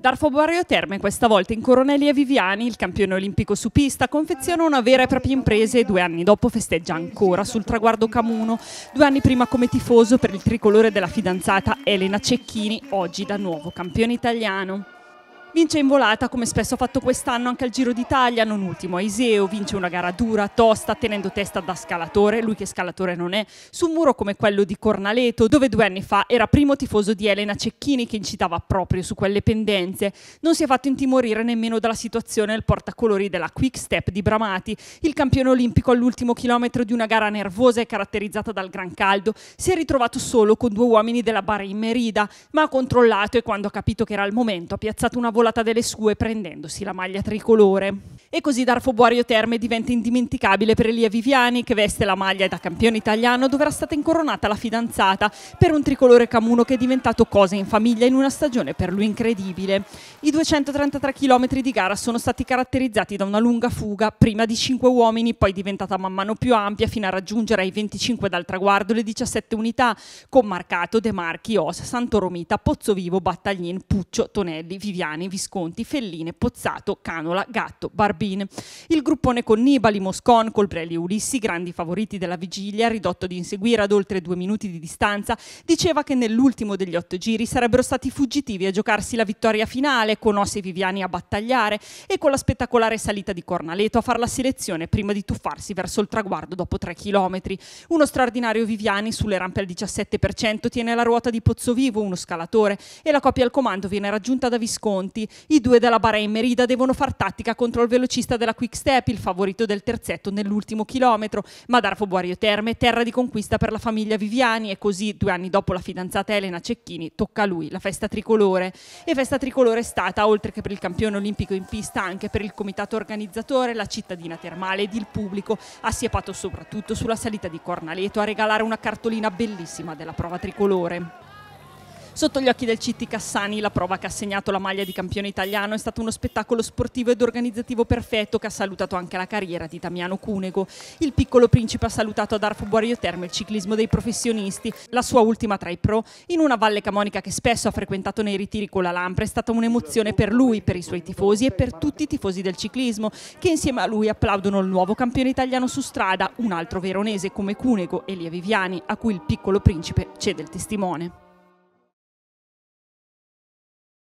Darfo Barrio Terme, questa volta in Coronelia Viviani, il campione olimpico su pista, confeziona una vera e propria impresa e due anni dopo festeggia ancora sul traguardo Camuno, due anni prima come tifoso per il tricolore della fidanzata Elena Cecchini, oggi da nuovo campione italiano. Vince in volata come spesso ha fatto quest'anno anche al Giro d'Italia, non ultimo a Iseo, vince una gara dura, tosta, tenendo testa da scalatore, lui che scalatore non è, su un muro come quello di Cornaleto, dove due anni fa era primo tifoso di Elena Cecchini che incitava proprio su quelle pendenze. Non si è fatto intimorire nemmeno dalla situazione del portacolori della Quick Step di Bramati, il campione olimpico all'ultimo chilometro di una gara nervosa e caratterizzata dal gran caldo, si è ritrovato solo con due uomini della Bahrain Merida, ma ha controllato e quando ha capito che era il momento ha piazzato una volata scivolata delle sue prendendosi la maglia tricolore. E così Darfo Buario Terme diventa indimenticabile per Elia Viviani che veste la maglia da campione italiano dove era stata incoronata la fidanzata per un tricolore camuno che è diventato cosa in famiglia in una stagione per lui incredibile. I 233 km di gara sono stati caratterizzati da una lunga fuga, prima di 5 uomini, poi diventata man mano più ampia fino a raggiungere ai 25 dal traguardo le 17 unità con Marcato, De Marchi, Os, Santoromita, Pozzovivo, Battaglin, Puccio, Tonelli, Viviani, Visconti, Felline, Pozzato, Canola, Gatto, Barbin. Il gruppone con Nibali, Moscon, Colbrelli e Ulissi, grandi favoriti della vigilia, ridotto di inseguire ad oltre due minuti di distanza, diceva che nell'ultimo degli otto giri sarebbero stati fuggitivi a giocarsi la vittoria finale, con Ossi e Viviani a battagliare e con la spettacolare salita di Cornaleto a far la selezione prima di tuffarsi verso il traguardo dopo tre chilometri. Uno straordinario Viviani sulle rampe al 17% tiene la ruota di Pozzovivo, uno scalatore, e la coppia al comando viene raggiunta da Visconti minuti. I due della Bahrain Merida devono far tattica contro il velocista della Quick Step, il favorito del terzetto nell'ultimo chilometro. Ma Darfo Buario Terme, terra di conquista per la famiglia Viviani e così, due anni dopo la fidanzata Elena Cecchini, tocca a lui la festa tricolore. E festa tricolore è stata, oltre che per il campione olimpico in pista, anche per il comitato organizzatore, la cittadina termale ed il pubblico, assiepato soprattutto sulla salita di Cornaleto a regalare una cartolina bellissima della prova tricolore. Sotto gli occhi del CT Cassani la prova che ha segnato la maglia di campione italiano è stato uno spettacolo sportivo ed organizzativo perfetto che ha salutato anche la carriera di Damiano Cunego. Il piccolo principe ha salutato ad Arfo Buario Terme il ciclismo dei professionisti, la sua ultima tra i pro, in una valle camonica che spesso ha frequentato nei ritiri con la Lampre è stata un'emozione per lui, per i suoi tifosi e per tutti i tifosi del ciclismo che insieme a lui applaudono il nuovo campione italiano su strada, un altro veronese come Cunego, e Lia Viviani, a cui il piccolo principe cede il testimone.